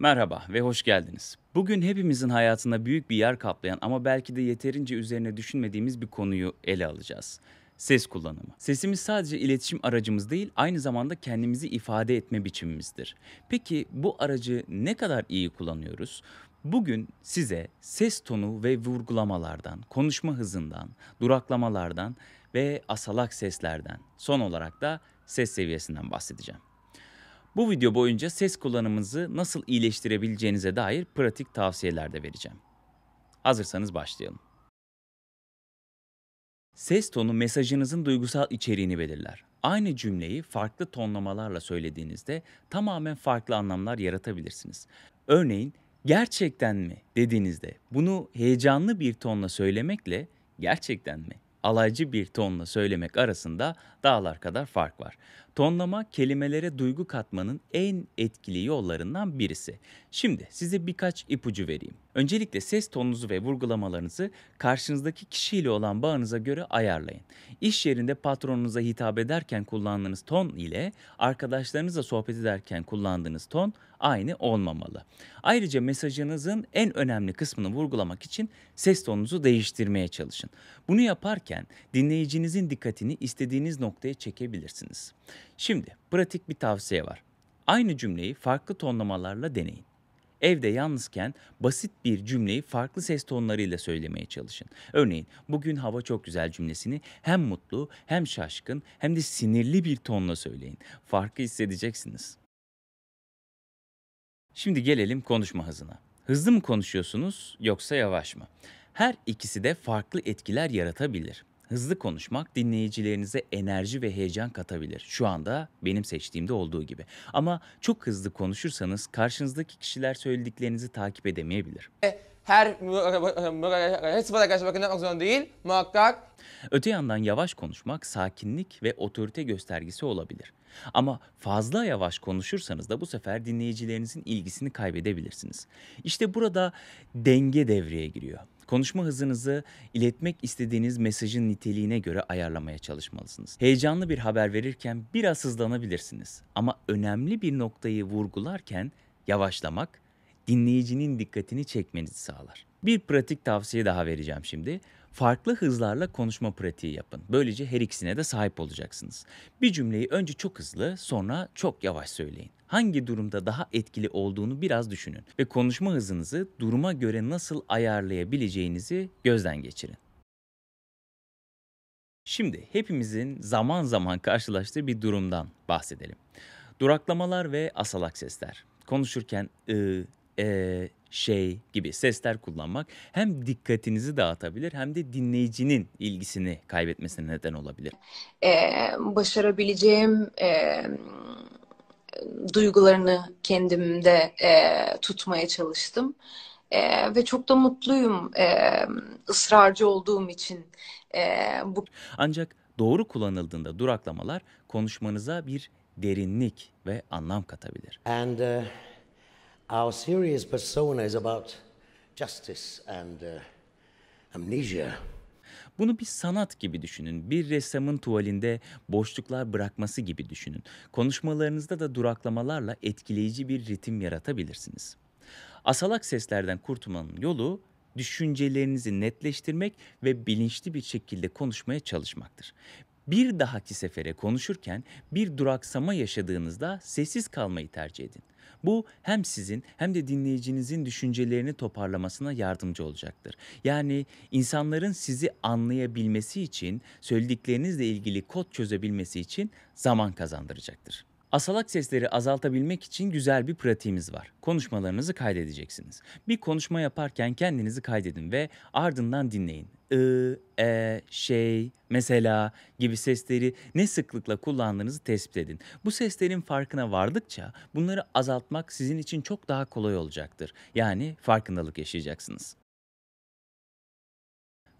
Merhaba ve hoş geldiniz. Bugün hepimizin hayatında büyük bir yer kaplayan ama belki de yeterince üzerine düşünmediğimiz bir konuyu ele alacağız. Ses kullanımı. Sesimiz sadece iletişim aracımız değil, aynı zamanda kendimizi ifade etme biçimimizdir. Peki bu aracı ne kadar iyi kullanıyoruz? Bugün size ses tonu ve vurgulamalardan, konuşma hızından, duraklamalardan ve asalak seslerden, son olarak da ses seviyesinden bahsedeceğim. Bu video boyunca ses kullanımınızı nasıl iyileştirebileceğinize dair pratik tavsiyeler de vereceğim. Hazırsanız başlayalım. Ses tonu mesajınızın duygusal içeriğini belirler. Aynı cümleyi farklı tonlamalarla söylediğinizde tamamen farklı anlamlar yaratabilirsiniz. Örneğin gerçekten mi dediğinizde bunu heyecanlı bir tonla söylemekle gerçekten mi alaycı bir tonla söylemek arasında dağlar kadar fark var. Tonlama kelimelere duygu katmanın en etkili yollarından birisi. Şimdi size birkaç ipucu vereyim. Öncelikle ses tonunuzu ve vurgulamalarınızı karşınızdaki kişiyle olan bağınıza göre ayarlayın. İş yerinde patronunuza hitap ederken kullandığınız ton ile arkadaşlarınızla sohbet ederken kullandığınız ton aynı olmamalı. Ayrıca mesajınızın en önemli kısmını vurgulamak için ses tonunuzu değiştirmeye çalışın. Bunu yaparken dinleyicinizin dikkatini istediğiniz noktaya çekebilirsiniz. Şimdi pratik bir tavsiye var. Aynı cümleyi farklı tonlamalarla deneyin. Evde yalnızken basit bir cümleyi farklı ses tonlarıyla söylemeye çalışın. Örneğin bugün hava çok güzel cümlesini hem mutlu hem şaşkın hem de sinirli bir tonla söyleyin. Farkı hissedeceksiniz. Şimdi gelelim konuşma hızına. Hızlı mı konuşuyorsunuz yoksa yavaş mı? Her ikisi de farklı etkiler yaratabilir hızlı konuşmak dinleyicilerinize enerji ve heyecan katabilir. Şu anda benim seçtiğimde olduğu gibi. Ama çok hızlı konuşursanız karşınızdaki kişiler söylediklerinizi takip edemeyebilir. E, her e, e, sıfıra karşı bakın yapmak zorunda değil. Muhakkak. Öte yandan yavaş konuşmak sakinlik ve otorite göstergesi olabilir. Ama fazla yavaş konuşursanız da bu sefer dinleyicilerinizin ilgisini kaybedebilirsiniz. İşte burada denge devreye giriyor. Konuşma hızınızı iletmek istediğiniz mesajın niteliğine göre ayarlamaya çalışmalısınız. Heyecanlı bir haber verirken biraz hızlanabilirsiniz ama önemli bir noktayı vurgularken yavaşlamak dinleyicinin dikkatini çekmenizi sağlar. Bir pratik tavsiye daha vereceğim şimdi. Farklı hızlarla konuşma pratiği yapın. Böylece her ikisine de sahip olacaksınız. Bir cümleyi önce çok hızlı, sonra çok yavaş söyleyin hangi durumda daha etkili olduğunu biraz düşünün ve konuşma hızınızı duruma göre nasıl ayarlayabileceğinizi gözden geçirin. Şimdi hepimizin zaman zaman karşılaştığı bir durumdan bahsedelim. Duraklamalar ve asalak sesler. Konuşurken ı, e, şey gibi sesler kullanmak hem dikkatinizi dağıtabilir hem de dinleyicinin ilgisini kaybetmesine neden olabilir. Ee, başarabileceğim e, duygularını kendimde e, tutmaya çalıştım. E, ve çok da mutluyum e, ısrarcı olduğum için. E, bu... Ancak doğru kullanıldığında duraklamalar konuşmanıza bir derinlik ve anlam katabilir. And uh, our series persona is about justice and uh, amnesia. Bunu bir sanat gibi düşünün. Bir ressamın tuvalinde boşluklar bırakması gibi düşünün. Konuşmalarınızda da duraklamalarla etkileyici bir ritim yaratabilirsiniz. Asalak seslerden kurtulmanın yolu düşüncelerinizi netleştirmek ve bilinçli bir şekilde konuşmaya çalışmaktır. Bir dahaki sefere konuşurken bir duraksama yaşadığınızda sessiz kalmayı tercih edin. Bu hem sizin hem de dinleyicinizin düşüncelerini toparlamasına yardımcı olacaktır. Yani insanların sizi anlayabilmesi için, söylediklerinizle ilgili kod çözebilmesi için zaman kazandıracaktır. Asalak sesleri azaltabilmek için güzel bir pratiğimiz var. Konuşmalarınızı kaydedeceksiniz. Bir konuşma yaparken kendinizi kaydedin ve ardından dinleyin. I, e, şey, mesela gibi sesleri ne sıklıkla kullandığınızı tespit edin. Bu seslerin farkına vardıkça bunları azaltmak sizin için çok daha kolay olacaktır. Yani farkındalık yaşayacaksınız.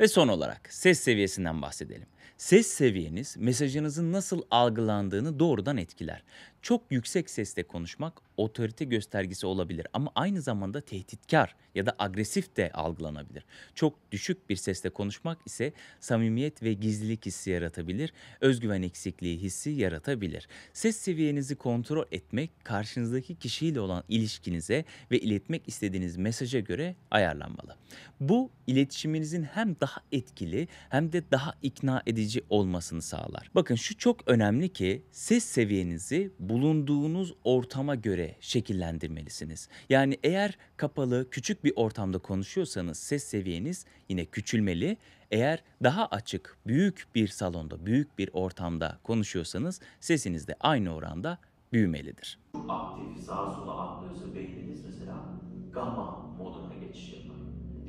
Ve son olarak ses seviyesinden bahsedelim. Ses seviyeniz mesajınızın nasıl algılandığını doğrudan etkiler. Çok yüksek sesle konuşmak otorite göstergesi olabilir ama aynı zamanda tehditkar ya da agresif de algılanabilir. Çok düşük bir sesle konuşmak ise samimiyet ve gizlilik hissi yaratabilir, özgüven eksikliği hissi yaratabilir. Ses seviyenizi kontrol etmek karşınızdaki kişiyle olan ilişkinize ve iletmek istediğiniz mesaja göre ayarlanmalı. Bu iletişiminizin hem daha etkili hem de daha ikna edici olmasını sağlar. Bakın şu çok önemli ki ses seviyenizi bulunduğunuz ortama göre şekillendirmelisiniz. Yani eğer kapalı küçük bir ortamda konuşuyorsanız ses seviyeniz yine küçülmeli. Eğer daha açık, büyük bir salonda, büyük bir ortamda konuşuyorsanız sesiniz de aynı oranda büyümelidir. Aktif sağa sola atlıyorsa beyniniz mesela gamma moduna geçiş yapar.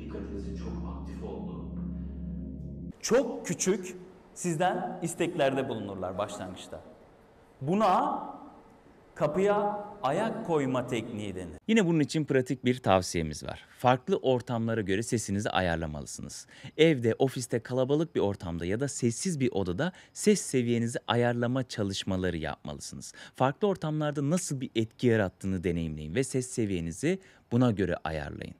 Dikkatinizin çok aktif olduğu. Çok küçük sizden isteklerde bulunurlar başlangıçta. Buna kapıya ayak koyma tekniği denir. Yine bunun için pratik bir tavsiyemiz var. Farklı ortamlara göre sesinizi ayarlamalısınız. Evde, ofiste, kalabalık bir ortamda ya da sessiz bir odada ses seviyenizi ayarlama çalışmaları yapmalısınız. Farklı ortamlarda nasıl bir etki yarattığını deneyimleyin ve ses seviyenizi buna göre ayarlayın.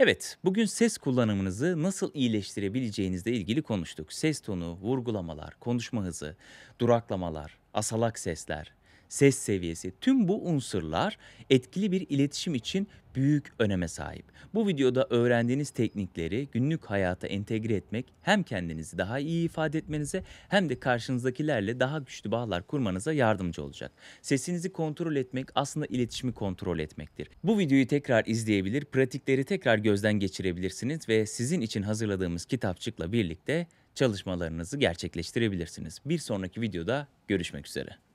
Evet, bugün ses kullanımınızı nasıl iyileştirebileceğinizle ilgili konuştuk. Ses tonu, vurgulamalar, konuşma hızı, duraklamalar, asalak sesler, ses seviyesi tüm bu unsurlar etkili bir iletişim için büyük öneme sahip. Bu videoda öğrendiğiniz teknikleri günlük hayata entegre etmek hem kendinizi daha iyi ifade etmenize hem de karşınızdakilerle daha güçlü bağlar kurmanıza yardımcı olacak. Sesinizi kontrol etmek aslında iletişimi kontrol etmektir. Bu videoyu tekrar izleyebilir, pratikleri tekrar gözden geçirebilirsiniz ve sizin için hazırladığımız kitapçıkla birlikte çalışmalarınızı gerçekleştirebilirsiniz. Bir sonraki videoda görüşmek üzere.